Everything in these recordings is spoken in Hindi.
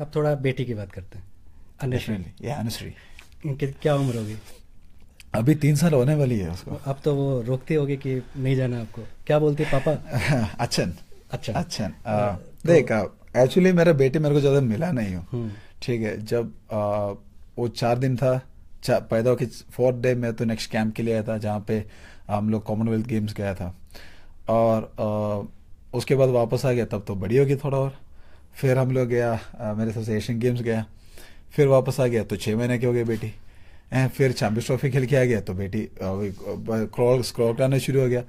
अब थोड़ा बेटी की बात करते हैं अनुश्री या अनश्री क्या उम्र होगी अभी तीन साल होने वाली है उसको अब तो वो रोकती होगी कि नहीं जाना आपको क्या बोलती पापा अच्छन अच्छा अच्छन हाँ। देख एक्चुअली मेरा बेटे मेरे को ज़्यादा मिला नहीं हूँ हम्म। ठीक है जब आ, वो चार दिन था चा, पैदा होकर फोर्थ डे में तो नेक्स्ट कैंप के लिए आया था जहाँ पे हम लोग कॉमनवेल्थ गेम्स गया था और आ, उसके बाद वापस आ गया तब तो बड़ी होगी थोड़ा और फिर हम लोग गया मेरे साथ एशियन गेम्स गया फिर वापस आ गया तो छः महीने के हो गए बेटी फिर चैम्पियंस ट्रॉफी खेल के आ गया तो बेटी क्रॉल स्क्रॉल करना शुरू हो गया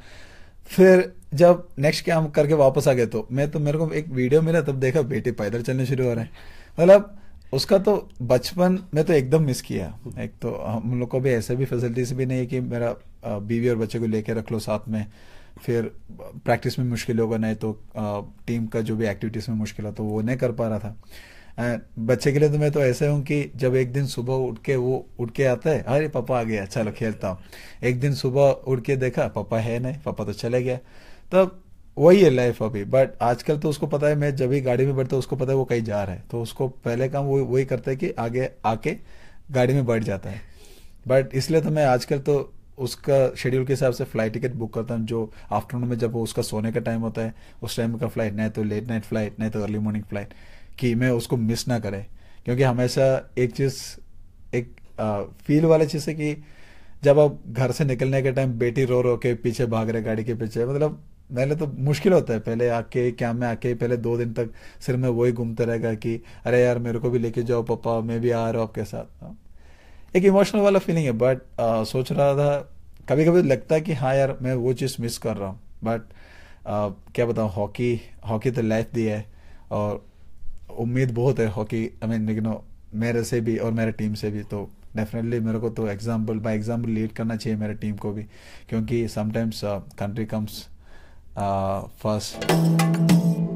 फिर जब नेक्स्ट क्या हम करके वापस आ गए तो मैं तो मेरे को एक वीडियो मिला तब देखा बेटे पैदल चलने शुरू हो रहे हैं मतलब उसका तो बचपन में तो एकदम मिस किया एक तो हम लोग को भी ऐसे भी फैसिलिटीज भी नहीं है कि मेरा बीवी और बच्चे को लेके रख लो साथ में फिर प्रैक्टिस में मुश्किल होगा नहीं तो टीम का जो भी एक्टिविटीज़ में मुश्किल होता तो वो नहीं कर पा रहा था बच्चे के लिए तो मैं तो ऐसे हूँ कि जब एक दिन सुबह उठ के वो उठ के आता है अरे पापा आ गया चलो खेलता हूँ एक दिन सुबह उठ के देखा पापा है नहीं पापा तो चले गया तब वही है लाइफ अभी बट आजकल तो उसको पता है मैं जब भी गाड़ी में बैठता हूँ उसको पता है वो कहीं जा रहा है तो उसको पहले काम वो वही करता है कि आगे आके गाड़ी में बैठ जाता है बट इसलिए तो मैं आजकल तो उसका शेड्यूल के हिसाब से फ्लाइट टिकट बुक करता हूँ जो आफ्टरनून में जब वो उसका सोने का टाइम होता है उस टाइम का फ्लाइट नहीं तो लेट नाइट फ्लाइट नहीं तो अर्ली मॉर्निंग फ्लाइट कि मैं उसको मिस ना करें क्योंकि हमेशा एक चीज़ एक आ, फील वाली चीज़ है कि जब आप घर से निकलने के टाइम बेटी रो रो के पीछे भाग रहे गाड़ी के पीछे मतलब पहले तो मुश्किल होता है पहले आके क्या मैं आके पहले दो दिन तक सिर में वही घूमता रहेगा कि अरे यार मेरे को भी लेके जाओ पापा मैं भी आ रहा हूँ आपके साथ एक इमोशनल वाला फीलिंग है बट uh, सोच रहा था कभी कभी लगता है कि हाँ यार मैं वो चीज़ मिस कर रहा हूँ बट uh, क्या बताऊँ हॉकी हॉकी तो लाइफ दी है और उम्मीद बहुत है हॉकी आई मीन लेकिन नो मेरे से भी और मेरे टीम से भी तो डेफिनेटली मेरे को तो एग्जाम्पल बाई एग्जाम्पल लीड करना चाहिए मेरे टीम को भी क्योंकि समटाइम्स कंट्री कम्स फर्स्ट